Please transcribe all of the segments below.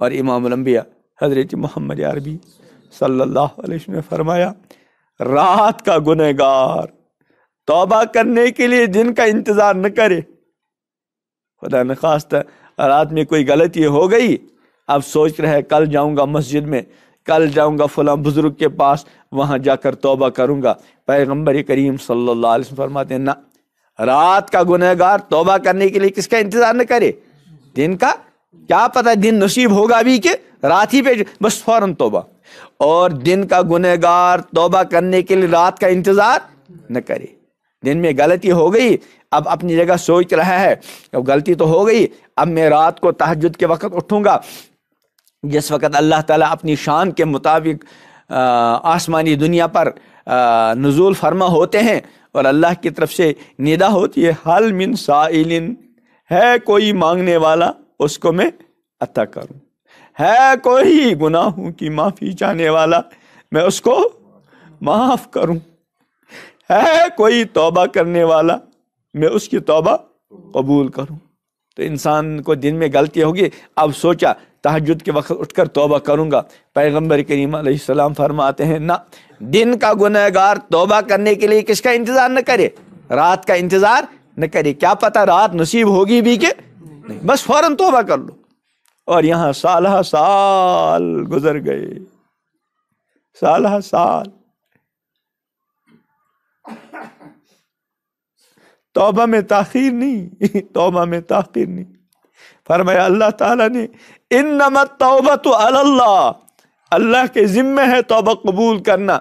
और इमाम लम्बिया हज़रत मोहम्मद अरबी सल्ला ने फरमाया रात का गुनहगार तोबा करने के लिए दिन का इंतज़ार न करे खुदा न रात में कोई गलती हो गई अब सोच रहे कल जाऊंगा मस्जिद में कल जाऊंगा फलां बुज़ुर्ग के पास वहाँ जाकर तोबा करूँगा पैगम्बर करीम सल्ला फरमाते ना रात का गुनहगार तोबा करने के लिए किसका इंतज़ार न करे दिन का क्या पता दिन नसीब होगा अभी के रात ही पे बस फौरन तोबा और दिन का गुनहगार तोबा करने के लिए रात का इंतज़ार न करे दिन में गलती हो गई अब अपनी जगह सोच रहा है अब गलती तो हो गई अब मैं रात को तहजद के वक्त उठूँगा जिस वक्त अल्लाह ताला अपनी शान के मुताबिक आसमानी दुनिया पर नज़ुल फरमा होते हैं और अल्लाह की तरफ से निदा होती है हल मिन साइलिन है कोई मांगने वाला उसको मैं अता करूं है कोई गुनाहों की माफ़ी चाहने वाला मैं उसको माफ़ करूं है कोई तौबा करने वाला मैं उसकी तौबा कबूल करूं तो इंसान को दिन में गलती होगी अब सोचा तहजद के वक्त उठकर तौबा करूंगा पैगम्बर करीम सलाम फरमाते हैं ना दिन का गुनहगार तौबा करने के लिए किसका इंतज़ार न करे रात का इंतज़ार न करे क्या पता रात नसीब होगी भी कि बस फौरन तोबा कर लो और यहां साल साल गुजर गए साल साल तोबा में ताखिर नहीं तोबा में ताखिर नहीं फरमाया अल्लाह ताला ने इन नमत तोबा तो अल्लाह अल्लाह के ज़िम्मे है तोबा कबूल करना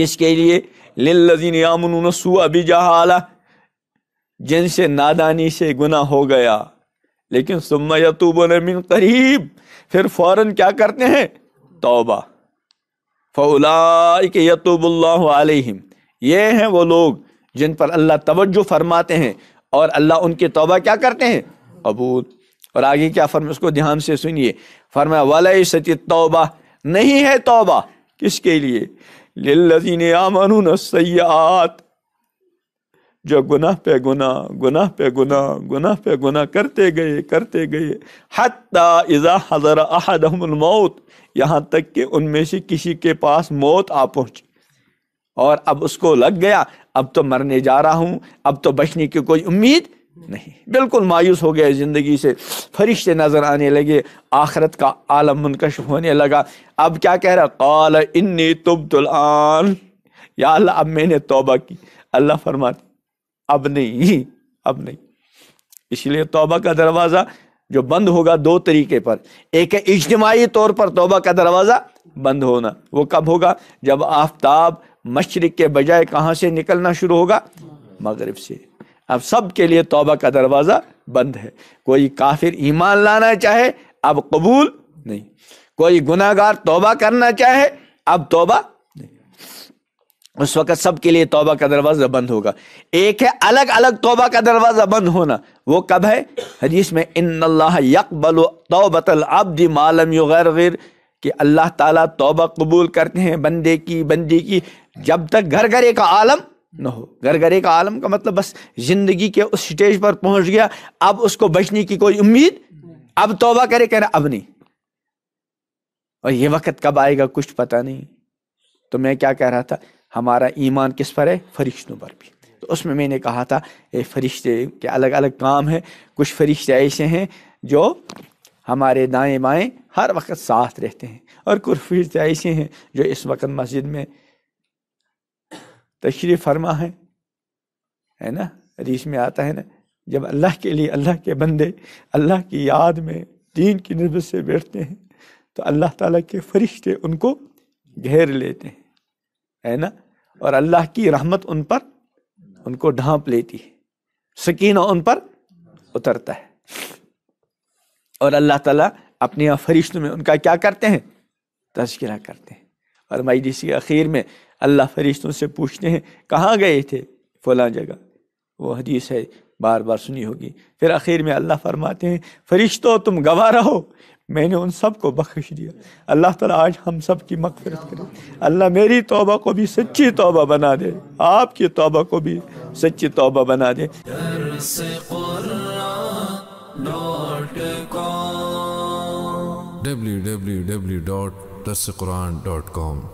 किसके लिए लिल्लजीन यामनून सू जहा जिनसे नादानी से गुना हो गया लेकिन सुम्मा यतूबन मिन करीब फिर फौरन क्या करते हैं तौबा फ़लाक यतूबल्लाम ये हैं वो लोग जिन पर अल्लाह तवज्जो फरमाते हैं और अल्लाह उनकी तोबा क्या करते हैं अबूल और आगे क्या फरमा उसको ध्यान से सुनिए फरमाया वाल सती तोबा नहीं है तोबा किसके लिए लिल्लजीन आमन सयात जो गुनाह पे गुनाह गुनाह पे गुनाह गुनाह पे गुनाह करते गए करते गए हती इज़ा हज़र यहाँ तक कि उनमें से किसी के पास मौत आ पहुँची और अब उसको लग गया अब तो मरने जा रहा हूँ अब तो बचने की कोई उम्मीद नहीं बिल्कुल मायूस हो गया ज़िंदगी से फरिश्ते नज़र आने लगे आखरत का आलम मुनकश होने लगा अब क्या कह रहा कौल इन तुबतुल या अल्लाह अब मैंने तोबा की अल्लाह फरमाती अब नहीं अब नहीं इसलिए तोबा का दरवाज़ा जो बंद होगा दो तरीके पर एक है इज्तमाही तौर पर तोबा का दरवाज़ा बंद होना वो कब होगा जब आफ्ताब मशरक़ के बजाय कहाँ से निकलना शुरू होगा मगरब से अब सब के लिए तोबा का दरवाज़ा बंद है कोई काफिर ईमान लाना चाहे अब कबूल नहीं कोई गुनागार तोबा करना चाहे अब तोबा उस वक्त सबके लिए तोबा का दरवाज़ा बंद होगा एक है अलग अलग तोबा का दरवाज़ा बंद होना वो कब है हदीस में इन अल्लाह यकबल तौबतल अब्द मालम युगर गिर कि अल्लाह ताला तौबा कबूल करते हैं बंदे की बंदी की जब तक घर घरे का आलम न हो घर घरे का आलम का मतलब बस ज़िंदगी के उस स्टेज पर पहुंच गया अब उसको बचने की कोई उम्मीद अब तोबा करे कह अब नहीं और ये वक्त कब आएगा कुछ पता नहीं तो मैं क्या कह रहा था हमारा ईमान किस पर है फरिश्तों पर भी तो उसमें मैंने कहा था ये फरिश्ते के अलग अलग काम हैं कुछ फरिश्ते ऐसे हैं जो हमारे दाएं बाएं हर वक्त साथ रहते हैं और कुछ फरिश्ते ऐसे हैं जो इस वक्त मस्जिद में तशरीफ़ फरमा है है ना रीस में आता है ना जब अल्लाह के लिए अल्लाह के बंदे अल्लाह की याद में दीन की नस्बत से बैठते हैं तो अल्लाह ताला के फरिश्ते उनको घेर लेते हैं है ना और अल्लाह की रहमत उन पर उनको ढांप लेती है सकीन उन पर उतरता है और अल्लाह ताला अपने यहाँ फरिश्तों में उनका क्या करते हैं तस्करा करते हैं और मजलिस के अखीर में अल्लाह फरिश्तों से पूछते हैं कहाँ गए थे फला जगह वो हदीस है बार बार सुनी होगी फिर आखिर में अल्लाह फरमाते हैं फरिश्तों तुम गवाह रहो मैंने उन सब को बख्श दिया अल्लाह ताला आज हम सब की मकफरत करे अल्लाह मेरी तौबा को भी सच्ची तौबा बना दे आपकी तौबा को भी सच्ची तौबा बना दे www.dasquran.com